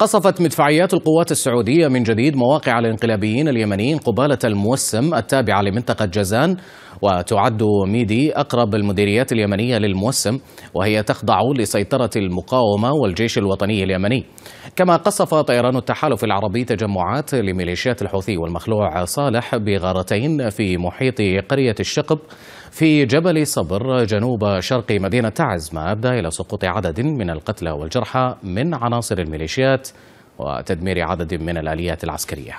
قصفت مدفعيات القوات السعودية من جديد مواقع الانقلابيين اليمنيين قبالة الموسم التابعة لمنطقة جازان وتعد ميدي أقرب المديريات اليمنية للموسم وهي تخضع لسيطرة المقاومة والجيش الوطني اليمني كما قصف طيران التحالف العربي تجمعات لميليشيات الحوثي والمخلوع صالح بغارتين في محيط قرية الشقب في جبل صبر جنوب شرق مدينة تعز ما أدى إلى سقوط عدد من القتلى والجرحى من عناصر الميليشيات وتدمير عدد من الآليات العسكرية